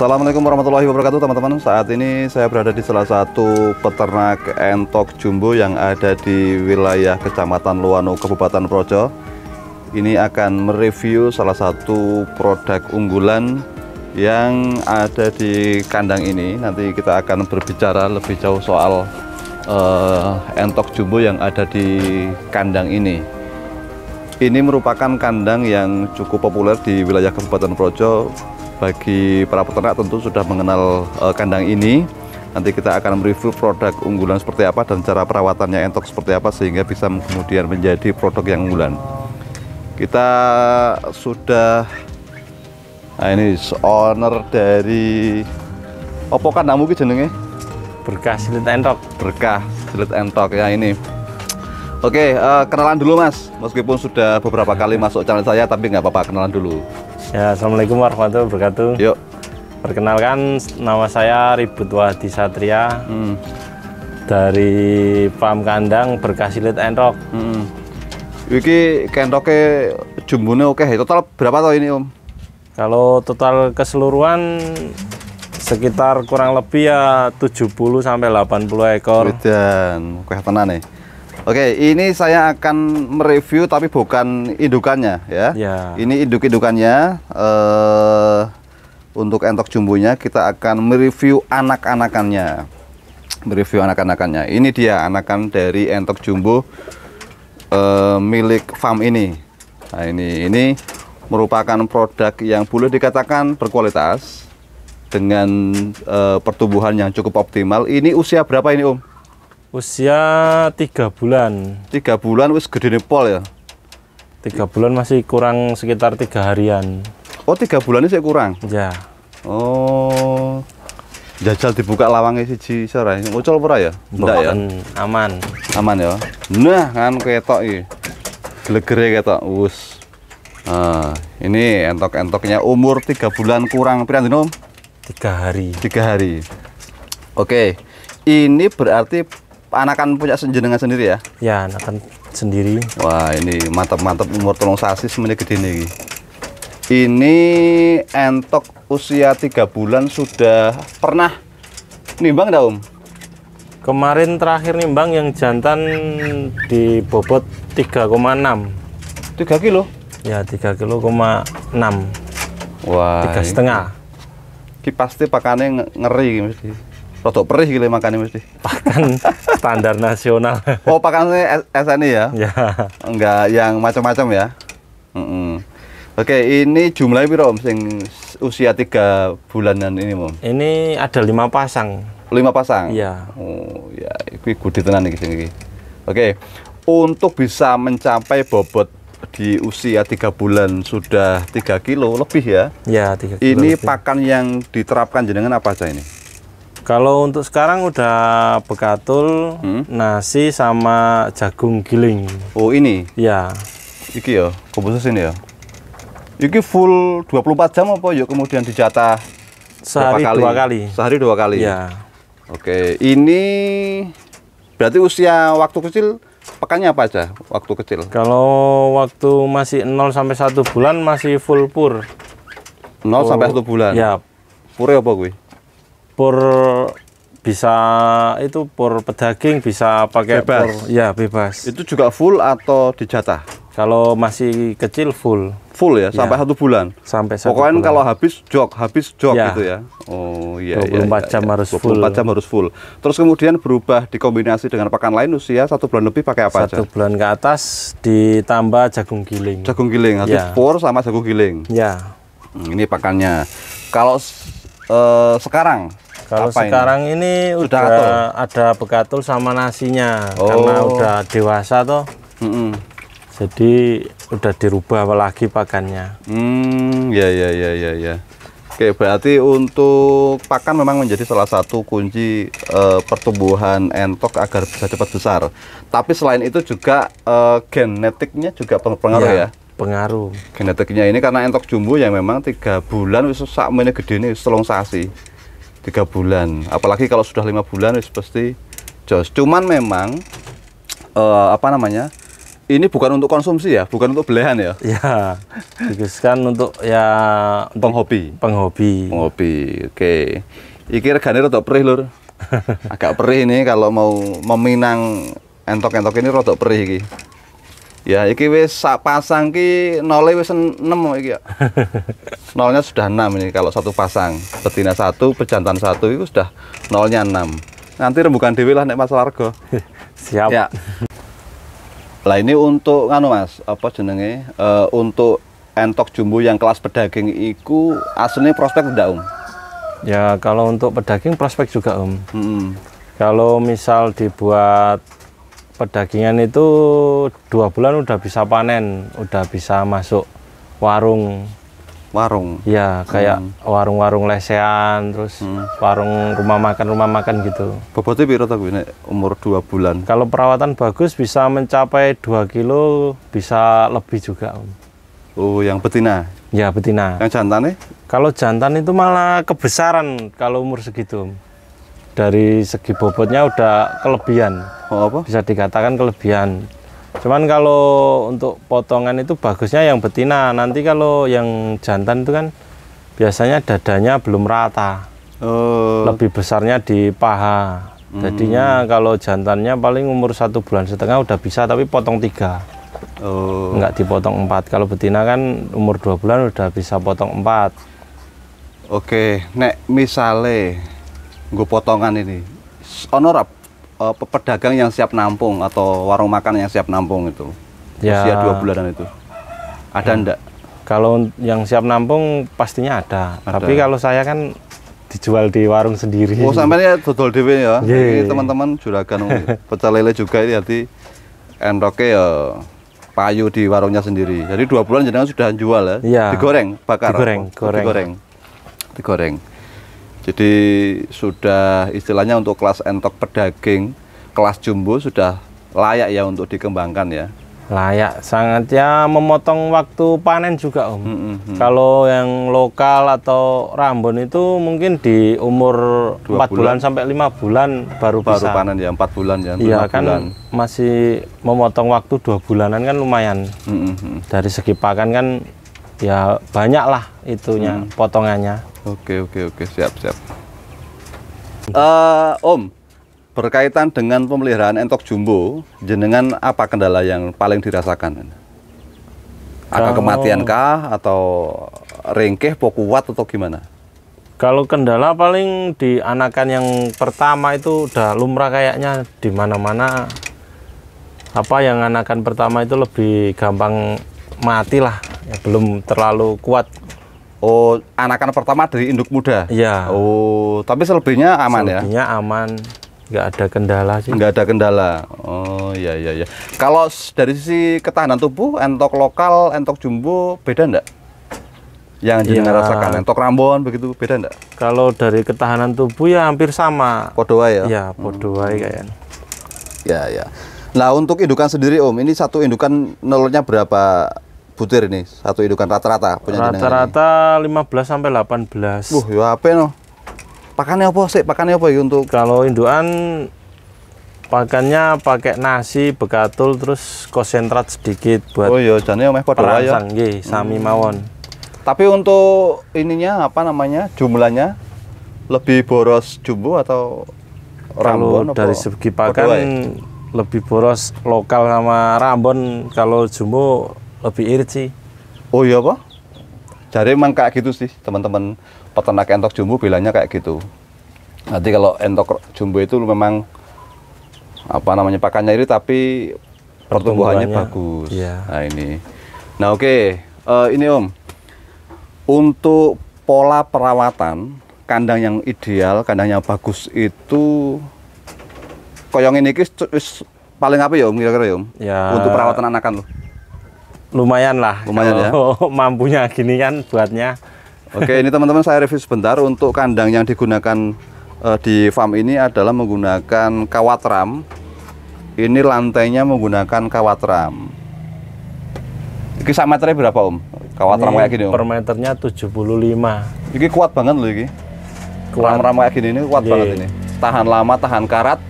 Assalamualaikum warahmatullahi wabarakatuh teman-teman Saat ini saya berada di salah satu peternak entok jumbo yang ada di wilayah kecamatan Luwano, Kabupaten Projo Ini akan mereview salah satu produk unggulan yang ada di kandang ini Nanti kita akan berbicara lebih jauh soal uh, entok jumbo yang ada di kandang ini ini merupakan kandang yang cukup populer di wilayah Kabupaten Projo bagi para peternak tentu sudah mengenal uh, kandang ini. Nanti kita akan mereview produk unggulan seperti apa dan cara perawatannya entok seperti apa sehingga bisa kemudian menjadi produk yang unggulan. Kita sudah nah ini owner dari opo kandang mungkin jenenge berkah silit entok berkah silit entok ya ini oke uh, kenalan dulu mas meskipun sudah beberapa kali masuk channel saya tapi nggak apa-apa kenalan dulu Ya, Assalamualaikum warahmatullahi wabarakatuh. Yuk. Perkenalkan, nama saya Ribut Wahdi Satria. Hmm. Dari Pam Kandang Berkasilit Entok. Hmm. Iki kentoke jumbune oke. Total berapa tau ini, Om? Kalau total keseluruhan sekitar kurang lebih ya 70 sampai 80 ekor. Dan oke tenan nih. Oke, ini saya akan mereview tapi bukan indukannya ya. ya. Ini induk-indukannya uh, untuk entok jumbunya kita akan mereview anak-anakannya. Mereview anak-anakannya. Ini dia anakan dari entok jumbo uh, milik farm ini. Nah, ini ini merupakan produk yang boleh dikatakan berkualitas dengan uh, pertumbuhan yang cukup optimal. Ini usia berapa ini, Om? usia tiga bulan tiga bulan wis gede pol ya tiga bulan masih kurang sekitar tiga harian oh tiga bulan ini saya kurang ya oh jajal dibuka lawangnya si ji sore muncul pura ya enggak ya aman aman ya nah kan ketok i glegere ketok us. nah, ini entok-entoknya umur tiga bulan kurang pirang dino tiga hari tiga hari oke ini berarti anakan punya jenengan sendiri ya? Ya, anakan sendiri. Wah, ini mantap-mantap umur tolong sasis semuanya gede nih. Ini entok usia tiga bulan sudah pernah nimbang dah, Om? Kemarin terakhir nimbang yang jantan di bobot 3,6. 3 kilo? Ya, 3 kilo, enam. Wah. Tiga setengah. Ki pasti pakannya ngeri mesti. Rodok perih gitu makannya mesti. Pakan standar nasional. Oh, pakannya SNI ya? Ya. Enggak yang macam-macam ya. Mm -mm. Oke, ini jumlahnya piro Om sing usia tiga bulanan ini, Om? Ini ada lima pasang. Lima pasang? Iya. Oh, ya itu gudi tenan sini. sini Oke. Untuk bisa mencapai bobot di usia tiga bulan sudah tiga kilo lebih ya? Ya, tiga kilo. Ini lebih. pakan yang diterapkan jenengan apa aja ini? Kalau untuk sekarang udah bekatul hmm? nasi sama jagung giling. Oh ini? Ya. Iki ya, khusus ini ya. Iki full 24 jam apa Yuk ya kemudian dijatah? Sehari kali? dua kali. Sehari dua kali. Ya. Oke, ini berarti usia waktu kecil pekannya apa aja waktu kecil? Kalau waktu masih 0 sampai 1 bulan masih full pur. 0 oh, sampai 1 bulan. Ya. Pure apa gue? pur bisa itu pur pedaging bisa pakai bebas. pur ya bebas. Itu juga full atau dijatah? Kalau masih kecil full. Full ya, sampai ya. satu bulan. Sampai satu Pokoknya bulan. kalau habis jog, habis jog ya. gitu ya. Oh iya. 24 iya, iya, jam iya. harus full. jam harus full. Terus kemudian berubah dikombinasi dengan pakan lain usia satu bulan lebih pakai apa satu aja? bulan ke atas ditambah jagung giling. Jagung giling, habis ya. pur sama jagung giling. Ya. Hmm, ini pakannya. Kalau uh, sekarang kalau apa sekarang ini, ini udah ada bekatul sama nasinya oh. karena udah dewasa toh. Mm -mm. Jadi udah dirubah lagi pakannya. Hmm, ya ya ya ya ya. Oke, berarti untuk pakan memang menjadi salah satu kunci e, pertumbuhan entok agar bisa cepat besar. Tapi selain itu juga e, genetiknya juga pengaruh ya. ya? Pengaruh. Genetiknya ini karena entok jumbo yang memang tiga bulan wis sak gede ini selongsasi tiga bulan apalagi kalau sudah lima bulan itu pasti jos cuman memang uh, apa namanya ini bukan untuk konsumsi ya bukan untuk belahan ya ya dikhususkan untuk ya penghobi penghobi penghobi oke okay. iki regane perih lur agak perih ini kalau mau meminang entok-entok ini rotok perih ini. Ya, iki wis sak pasang ki nolnya wis 6 iki ya. nolnya sudah enam ini kalau satu pasang. Betina satu, pejantan satu itu sudah nolnya enam. Nanti rembukan dewi lah nek Mas warga. Siap. Ya. Lah ini untuk kan Mas, apa jenenge? Uh, untuk entok jumbo yang kelas pedaging iku aslinya prospek tidak Om? Ya, kalau untuk pedaging prospek juga, Om. Um. -hmm. Kalau misal dibuat pedagingan itu dua bulan udah bisa panen, udah bisa masuk warung. Warung. Ya, kayak hmm. warung-warung hmm. lesehan, terus hmm. warung rumah makan rumah makan gitu. Bobotnya berapa tak ini umur dua bulan? Kalau perawatan bagus bisa mencapai dua kilo, bisa lebih juga Oh, yang betina? Ya betina. Yang jantan nih? Kalau jantan itu malah kebesaran kalau umur segitu dari segi bobotnya udah kelebihan. Oh, apa? Bisa dikatakan kelebihan. Cuman kalau untuk potongan itu bagusnya yang betina. Nanti kalau yang jantan itu kan biasanya dadanya belum rata. Oh. Lebih besarnya di paha. Jadinya hmm. kalau jantannya paling umur satu bulan setengah udah bisa tapi potong tiga. Oh. Enggak dipotong empat. Kalau betina kan umur dua bulan udah bisa potong empat. Oke, nek misale gue potongan ini honor uh, eh, pedagang yang siap nampung atau warung makan yang siap nampung itu ya. usia dua bulanan itu ada hmm. ndak kalau yang siap nampung pastinya ada, ada. tapi kalau saya kan dijual di warung sendiri oh sampai ya total dewe ya yeah. ini teman-teman juragan oh, iya. pecel lele juga ini hati endoke ya payu di warungnya sendiri jadi dua bulan jenengan sudah jual ya, Yeah. digoreng bakar digoreng oh, goreng. digoreng digoreng jadi sudah istilahnya untuk kelas entok pedaging, kelas jumbo sudah layak ya untuk dikembangkan ya. Layak, sangat ya memotong waktu panen juga om. Mm -hmm. Kalau yang lokal atau rambon itu mungkin di umur Dua 4 bulan. sampai 5 bulan baru, baru bisa. panen ya, 4 bulan ya. Iya kan bulan. masih memotong waktu dua bulanan kan lumayan. Mm -hmm. Dari segi pakan kan ya banyak lah itunya, mm. potongannya. Oke oke oke siap siap. Uh, om berkaitan dengan pemeliharaan entok jumbo, jenengan apa kendala yang paling dirasakan? Ada kematian kah atau ringkeh, pokuat atau gimana? Kalau kendala paling di anakan yang pertama itu udah lumrah kayaknya di mana-mana apa yang anakan pertama itu lebih gampang mati lah ya belum terlalu kuat Oh, anakan pertama dari induk muda. Iya. Oh, tapi selebihnya aman selebihnya ya? Selebihnya aman, nggak ada kendala sih. Nggak ada kendala. Oh, iya iya iya. Kalau dari sisi ketahanan tubuh, entok lokal, entok jumbo beda enggak? Yang ya. rasakan, entok rambon begitu beda enggak? Kalau dari ketahanan tubuh ya hampir sama. Podoa ya? Iya, podoa hmm. kayaknya. Ya ya. Nah, untuk indukan sendiri Om, ini satu indukan nolnya berapa butir ini satu indukan rata-rata punya rata-rata 15 sampai 18 uh ya apa no pakannya apa sih pakannya apa ya untuk kalau indukan pakannya pakai nasi bekatul terus konsentrat sedikit buat oh iya jadi omeh padha ya sami hmm. mawon tapi untuk ininya apa namanya jumlahnya lebih boros jumbo atau rambon kalau dari segi pakan lebih boros lokal sama rambon kalau jumbo lebih irit sih. Oh iya pak. Jadi emang kayak gitu sih teman-teman peternak entok jumbo bilangnya kayak gitu. Nanti kalau entok jumbo itu memang apa namanya pakannya irit tapi pertumbuhannya, bagus. Iya. Nah ini. Nah oke, okay. uh, eh, ini Om. Untuk pola perawatan kandang yang ideal, kandang yang bagus itu koyong ini kis, paling apa ya Om kira-kira ya Om? Ya. Untuk perawatan anakan loh lumayan lah lumayan ya mampunya gini kan buatnya oke ini teman-teman saya review sebentar untuk kandang yang digunakan uh, di farm ini adalah menggunakan kawat ram ini lantainya menggunakan kawat ram kisah meternya berapa om? kawat ini ram kayak gini om? per meternya 75 ini kuat banget loh ini kuat. ram ram kayak gini ini kuat Ye. Iya. banget ini tahan lama tahan karat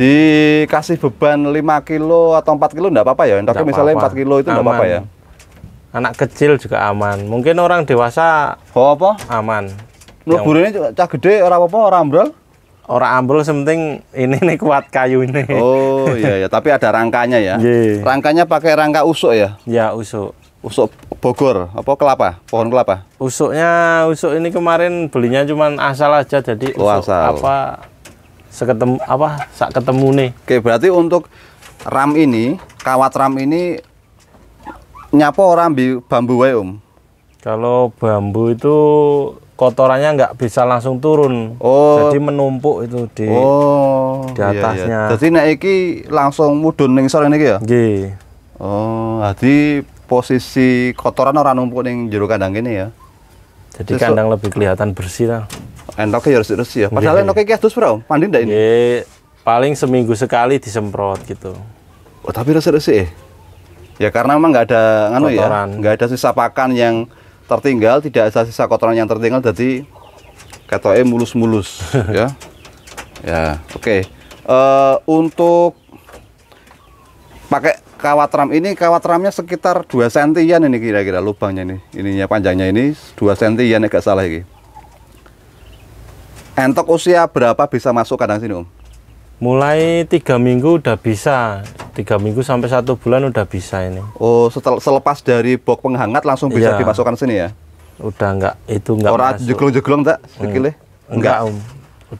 dikasih beban 5 kilo atau 4 kilo enggak apa-apa ya tapi misalnya apa -apa. 4 kilo itu enggak apa-apa ya anak kecil juga aman mungkin orang dewasa bawa oh, apa aman mleburine yang... cah gede orang apa-apa orang ambrol orang ambrol sementing ini nih kuat kayu ini oh iya ya tapi ada rangkanya ya yeah. rangkanya pakai rangka usuk ya ya usuk usuk Bogor apa kelapa pohon kelapa usuknya usuk ini kemarin belinya cuman asal aja jadi oh, usuk asal. apa seketemu apa sak ketemu nih oke berarti untuk ram ini kawat ram ini nyapo rambi bambu wae om kalau bambu itu kotorannya nggak bisa langsung turun oh jadi menumpuk itu di oh di atasnya iya, iya. jadi nek iki langsung mudun ning sore ya Gih. oh jadi posisi kotoran orang numpuk ning jero kandang ini ya jadi kandang lebih kelihatan bersih lah Entok ya harus diresih ya. Padahal yeah. entoke ki adus bro, mandi ndak ini? paling seminggu sekali disemprot gitu. Oh, tapi resi resi ya? Ya karena memang nggak ada nganu ya, nggak ada sisa pakan yang tertinggal, tidak ada sisa kotoran yang tertinggal, jadi katanya mulus-mulus ya. Ya, oke. Eh, untuk pakai kawat ram ini kawat ramnya sekitar 2 sentian ini kira-kira lubangnya ini ininya panjangnya ini 2 sentian agak salah lagi Entok usia berapa bisa masuk kandang sini, Om? Mulai tiga minggu udah bisa, tiga minggu sampai satu bulan udah bisa ini. Oh, setel, selepas dari bok penghangat langsung bisa ya. dimasukkan sini ya? Udah enggak, itu enggak Orang jeglong-jeglong hmm. enggak ya? sekilih? Enggak, Om.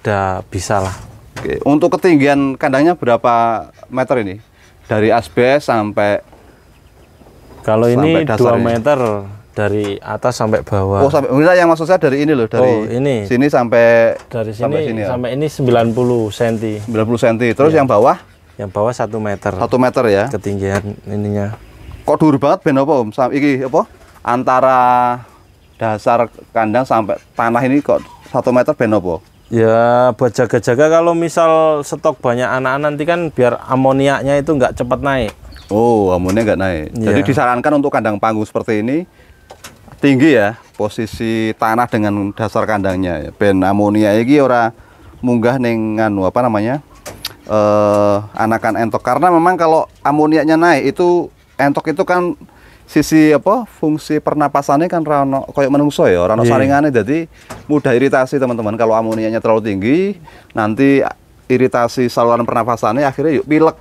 Udah bisa lah. Oke, untuk ketinggian kandangnya berapa meter ini? Dari asbes sampai Kalau ini dua meter dari atas sampai bawah. Oh, sampai yang maksud saya dari ini loh, dari oh, ini. sini sampai dari sini sampai, sini, ya? sampai ini 90 cm. 90 cm. Terus ya. yang bawah? Yang bawah 1 meter. 1 meter ya. Ketinggian ininya. Kok dur banget ben apa, Om? Sam iki apa? Antara dasar kandang sampai tanah ini kok 1 meter ben apa? Ya buat jaga-jaga kalau misal stok banyak anak-anak nanti kan biar amoniaknya itu nggak cepat naik. Oh, amonia nggak naik. Ya. Jadi iya. disarankan untuk kandang panggung seperti ini tinggi ya posisi tanah dengan dasar kandangnya ya. ben amonia ini ora munggah dengan apa namanya eh anakan entok karena memang kalau amoniaknya naik itu entok itu kan sisi apa fungsi pernapasannya kan rano koyok menungso ya rano yeah. saringannya jadi mudah iritasi teman-teman kalau amoniaknya terlalu tinggi nanti iritasi saluran pernapasannya akhirnya yuk pilek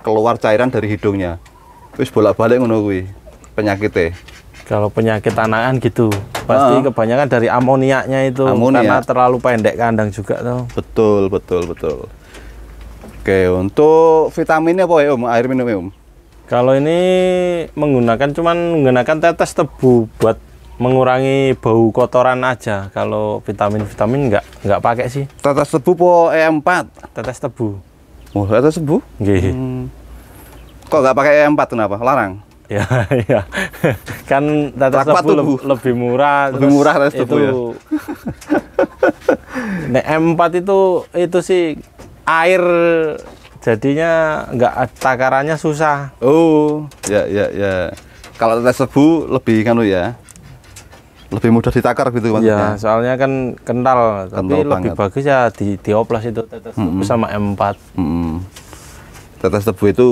keluar cairan dari hidungnya terus bolak-balik menunggu penyakitnya kalau penyakit tanaman gitu, pasti uh. kebanyakan dari amoniaknya itu Amonia. karena terlalu pendek kandang juga tuh. Betul, betul, betul. Oke, untuk vitaminnya apa ya Om? Air minum ya Om? Kalau ini menggunakan cuman menggunakan tetes tebu buat mengurangi bau kotoran aja kalau vitamin vitamin nggak nggak pakai sih tetes tebu po E4 tetes tebu oh tetes tebu Hmm. kok nggak pakai E4 kenapa larang Ya, ya. kan tetes Rakpat tebu tubuh. lebih murah. Lebih murah tetes itu, tebu ya. Nek M4 itu itu sih air jadinya nggak takarannya susah. Oh, ya ya ya. Kalau tetes tebu lebih kan ya. Lebih mudah ditakar gitu maksudnya. Ya, soalnya kan kental, kental tapi banget. lebih bagus ya di dioplas itu tetes tebu mm -hmm. sama M4. Mm -hmm. Tetes tebu itu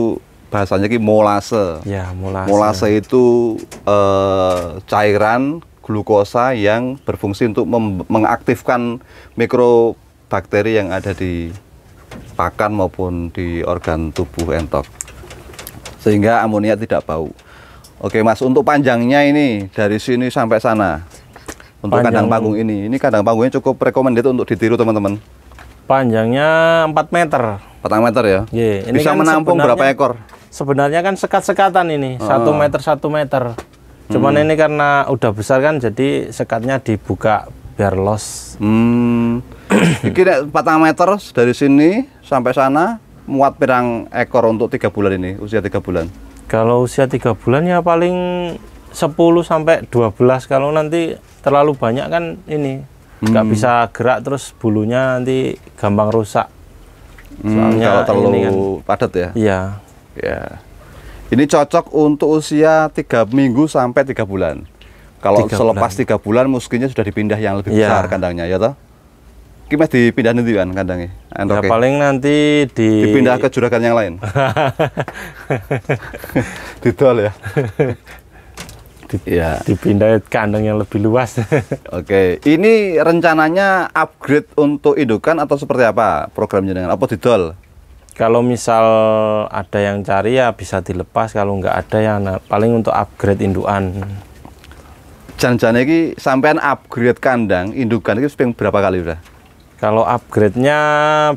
bahasanya ki molase. Ya, molase. Molase itu eh, cairan glukosa yang berfungsi untuk mengaktifkan mikrobakteri yang ada di pakan maupun di organ tubuh entok. Sehingga amonia tidak bau. Oke, Mas, untuk panjangnya ini dari sini sampai sana. Untuk Panjang. kandang panggung ini. Ini kandang panggungnya cukup recommended untuk ditiru, teman-teman. Panjangnya 4 meter. 4 meter ya. Yeah, ini Bisa kan menampung berapa ekor? sebenarnya kan sekat-sekatan ini satu ah. meter satu meter. Cuman hmm. ini karena udah besar kan jadi sekatnya dibuka biar los. Hmm. Kira 4 meter dari sini sampai sana muat pirang ekor untuk tiga bulan ini usia tiga bulan. Kalau usia tiga bulan ya paling 10 sampai 12 kalau nanti terlalu banyak kan ini nggak hmm. bisa gerak terus bulunya nanti gampang rusak. Hmm, Soalnya hmm, kalau terlalu kan, padat ya. Iya ya ini cocok untuk usia tiga minggu sampai tiga bulan kalau tiga selepas tiga bulan muskinya sudah dipindah yang lebih ya. besar kandangnya ya toh Gimana dipindah nanti kan kandangnya? Ya, paling nanti di... Dipindah ke juragan yang lain? Ditol, ya? di, ya. dipindah kandang yang lebih luas. Oke, ini rencananya upgrade untuk indukan atau seperti apa programnya dengan apa didol? kalau misal ada yang cari ya bisa dilepas kalau nggak ada ya nah, paling untuk upgrade indukan jangan-jangan ini sampean upgrade kandang indukan itu sepeng berapa kali udah kalau upgrade-nya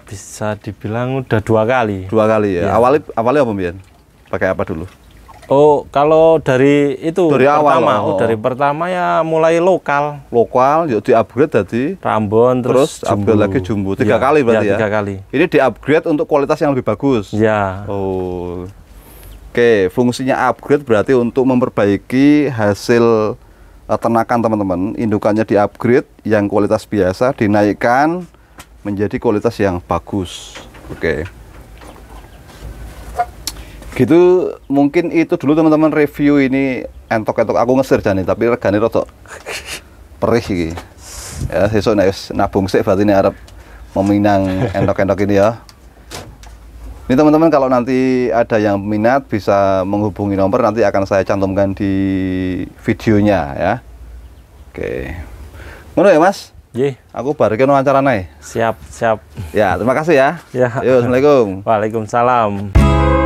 bisa dibilang udah dua kali dua kali ya, ya. awalnya awalnya apa Bian? pakai apa dulu Oh, kalau dari itu dari pertama, awal, oh. oh. dari pertama ya mulai lokal. Lokal, yuk di upgrade tadi. Rambon terus, terus upgrade lagi jumbo tiga ya, kali berarti iya, ya, tiga ya. kali. Ini di upgrade untuk kualitas yang lebih bagus. Ya. Oh. Oke, fungsinya upgrade berarti untuk memperbaiki hasil eh, ternakan teman-teman. Indukannya di upgrade yang kualitas biasa dinaikkan menjadi kualitas yang bagus. Oke. Okay gitu mungkin itu dulu teman-teman review ini entok-entok aku ngesir jani tapi regane rotok perih iki ya sesuk nek nabung sik berarti ini Arab meminang entok-entok ini ya ini teman-teman kalau nanti ada yang minat bisa menghubungi nomor nanti akan saya cantumkan di videonya ya oke ngono ya mas Ye. Aku baru kena wawancara naik. Siap, siap. Ya, terima kasih ya. Ya. Yo, Assalamualaikum. Waalaikumsalam.